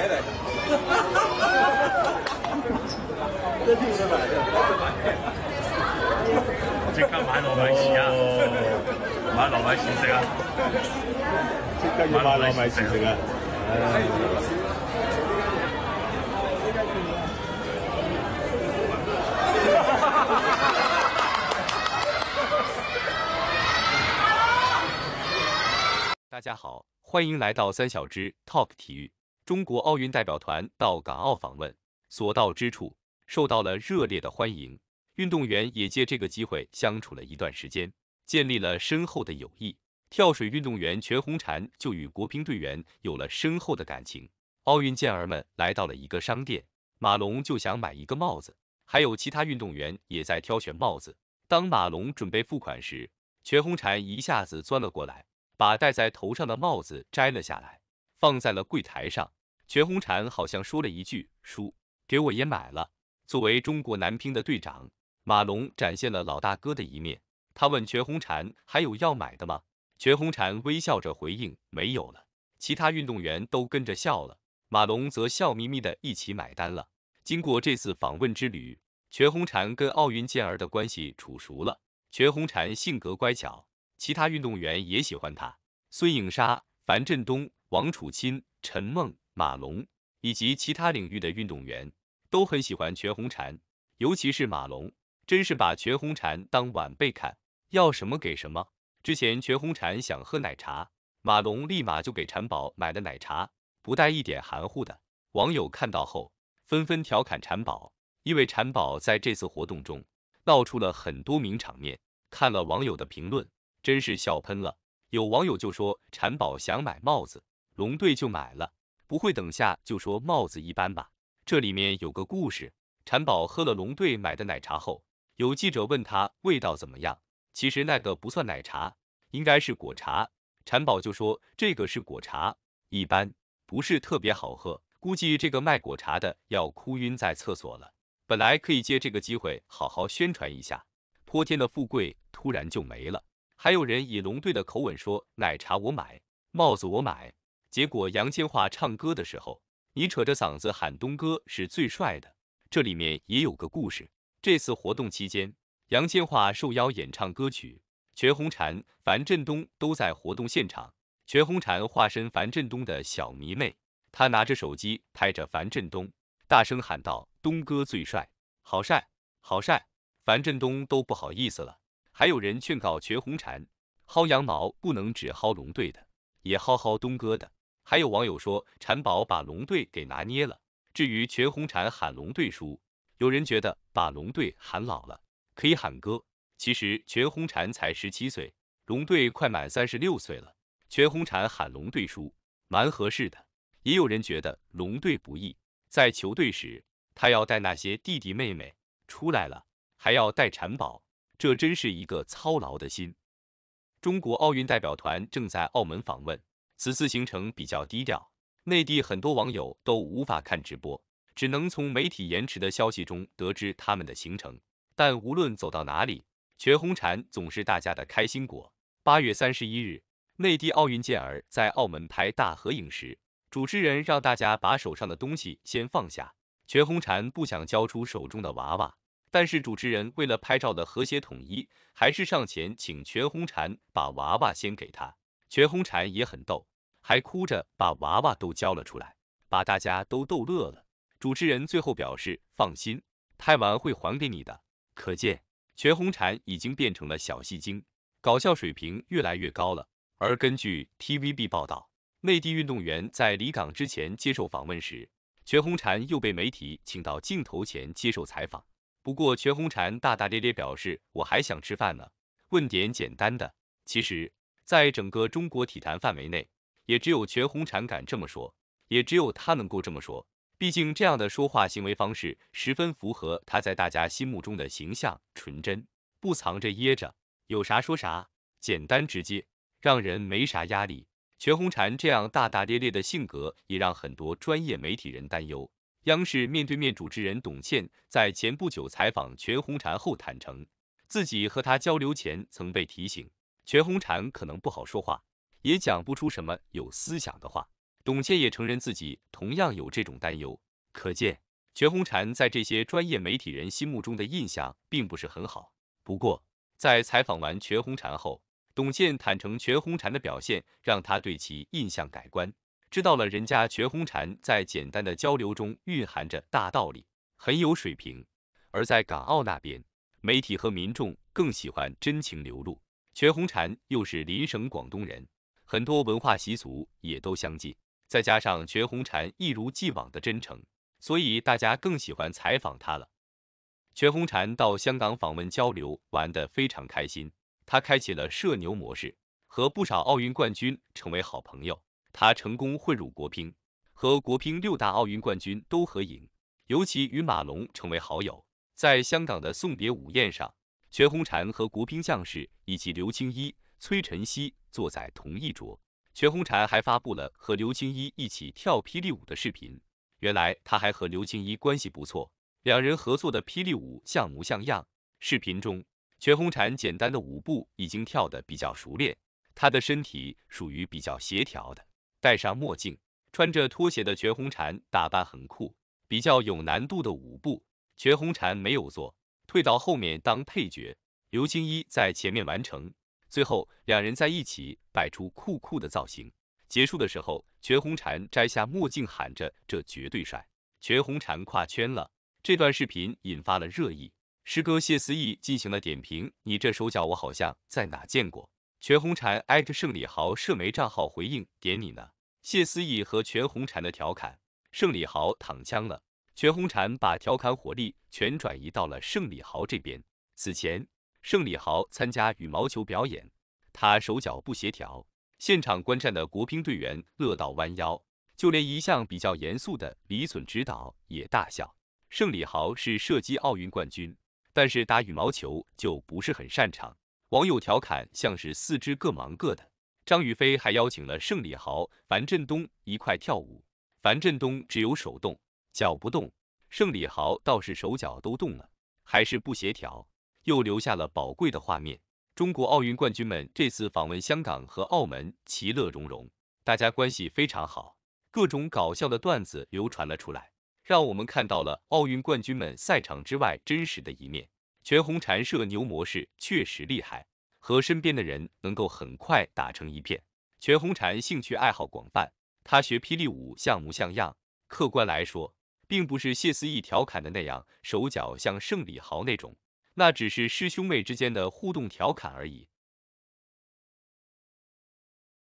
哈哈哈哈哈！买，最即刻买糯米糍啊！买糯米糍食啊！即刻买糯米糍食啊！大家好，欢迎来到三小只 Talk 体育。中国奥运代表团到港澳访问，所到之处受到了热烈的欢迎。运动员也借这个机会相处了一段时间，建立了深厚的友谊。跳水运动员全红婵就与国乒队员有了深厚的感情。奥运健儿们来到了一个商店，马龙就想买一个帽子，还有其他运动员也在挑选帽子。当马龙准备付款时，全红婵一下子钻了过来，把戴在头上的帽子摘了下来，放在了柜台上。全红婵好像说了一句：“叔，给我也买了。”作为中国男乒的队长，马龙展现了老大哥的一面。他问全红婵：“还有要买的吗？”全红婵微笑着回应：“没有了。”其他运动员都跟着笑了，马龙则笑眯眯的一起买单了。经过这次访问之旅，全红婵跟奥运健儿的关系处熟了。全红婵性格乖巧，其他运动员也喜欢她。孙颖莎、樊振东、王楚钦、陈梦。马龙以及其他领域的运动员都很喜欢全红婵，尤其是马龙，真是把全红婵当晚辈看，要什么给什么。之前全红婵想喝奶茶，马龙立马就给婵宝买了奶茶，不带一点含糊的。网友看到后，纷纷调侃婵宝，因为婵宝在这次活动中闹出了很多名场面。看了网友的评论，真是笑喷了。有网友就说，婵宝想买帽子，龙队就买了。不会等下就说帽子一般吧？这里面有个故事。产宝喝了龙队买的奶茶后，有记者问他味道怎么样。其实那个不算奶茶，应该是果茶。产宝就说这个是果茶，一般，不是特别好喝。估计这个卖果茶的要哭晕在厕所了。本来可以借这个机会好好宣传一下，泼天的富贵突然就没了。还有人以龙队的口吻说奶茶我买，帽子我买。结果杨千嬅唱歌的时候，你扯着嗓子喊东哥是最帅的，这里面也有个故事。这次活动期间，杨千嬅受邀演唱歌曲，全红婵、樊振东都在活动现场。全红婵化身樊振东的小迷妹，她拿着手机拍着樊振东，大声喊道：“东哥最帅，好帅，好帅！”樊振东都不好意思了。还有人劝告全红婵，薅羊毛不能只薅龙队的，也薅薅东哥的。还有网友说，婵宝把龙队给拿捏了。至于全红婵喊龙队输，有人觉得把龙队喊老了，可以喊哥。其实全红婵才十七岁，龙队快满三十六岁了。全红婵喊龙队输，蛮合适的。也有人觉得龙队不易，在球队时他要带那些弟弟妹妹，出来了还要带婵宝，这真是一个操劳的心。中国奥运代表团正在澳门访问。此次行程比较低调，内地很多网友都无法看直播，只能从媒体延迟的消息中得知他们的行程。但无论走到哪里，全红婵总是大家的开心果。八月三十一日，内地奥运健儿在澳门拍大合影时，主持人让大家把手上的东西先放下，全红婵不想交出手中的娃娃，但是主持人为了拍照的和谐统一，还是上前请全红婵把娃娃先给他。全红婵也很逗，还哭着把娃娃都交了出来，把大家都逗乐了。主持人最后表示放心，拍完会还给你的。可见全红婵已经变成了小戏精，搞笑水平越来越高了。而根据 TVB 报道，内地运动员在离港之前接受访问时，全红婵又被媒体请到镜头前接受采访。不过全红婵大大咧咧表示我还想吃饭呢，问点简单的。其实。在整个中国体坛范围内，也只有全红婵敢这么说，也只有他能够这么说。毕竟这样的说话行为方式十分符合他在大家心目中的形象，纯真，不藏着掖着，有啥说啥，简单直接，让人没啥压力。全红婵这样大大咧咧的性格，也让很多专业媒体人担忧。央视面对面主持人董倩在前不久采访全红婵后，坦诚自己和她交流前曾被提醒。全红婵可能不好说话，也讲不出什么有思想的话。董倩也承认自己同样有这种担忧，可见全红婵在这些专业媒体人心目中的印象并不是很好。不过，在采访完全红婵后，董倩坦诚全红婵的表现让他对其印象改观，知道了人家全红婵在简单的交流中蕴含着大道理，很有水平。而在港澳那边，媒体和民众更喜欢真情流露。全红婵又是邻省广东人，很多文化习俗也都相近，再加上全红婵一如既往的真诚，所以大家更喜欢采访她了。全红婵到香港访问交流，玩得非常开心。她开启了社牛模式，和不少奥运冠军成为好朋友。她成功混入国乒，和国乒六大奥运冠军都合影，尤其与马龙成为好友。在香港的送别午宴上。全红婵和国乒将士以及刘清一、崔晨曦坐在同一桌。全红婵还发布了和刘清一一起跳霹雳舞的视频。原来她还和刘清一关系不错，两人合作的霹雳舞像模像样。视频中，全红婵简单的舞步已经跳得比较熟练，她的身体属于比较协调的。戴上墨镜、穿着拖鞋的全红婵打扮很酷。比较有难度的舞步，全红婵没有做。退到后面当配角，刘青一在前面完成，最后两人在一起摆出酷酷的造型。结束的时候，全红婵摘下墨镜喊着：“这绝对帅！”全红婵跨圈了。这段视频引发了热议。师哥谢思义进行了点评：“你这手脚我好像在哪见过。”全红婵挨着盛李豪社媒账号回应：“点你呢。”谢思义和全红婵的调侃，盛李豪躺枪了。全红婵把调侃火力全转移到了盛李豪这边。此前，盛李豪参加羽毛球表演，他手脚不协调，现场观战的国乒队员乐到弯腰，就连一向比较严肃的李隼指导也大笑。盛李豪是射击奥运冠军，但是打羽毛球就不是很擅长。网友调侃像是四肢各忙各的。张雨霏还邀请了盛李豪、樊振东一块跳舞，樊振东只有手动。脚不动，盛李豪倒是手脚都动了，还是不协调，又留下了宝贵的画面。中国奥运冠军们这次访问香港和澳门，其乐融融，大家关系非常好，各种搞笑的段子流传了出来，让我们看到了奥运冠军们赛场之外真实的一面。全红婵射牛模式确实厉害，和身边的人能够很快打成一片。全红婵兴趣爱好广泛，她学霹雳舞像模像样，客观来说。并不是谢思义调侃的那样，手脚像圣李豪那种，那只是师兄妹之间的互动调侃而已。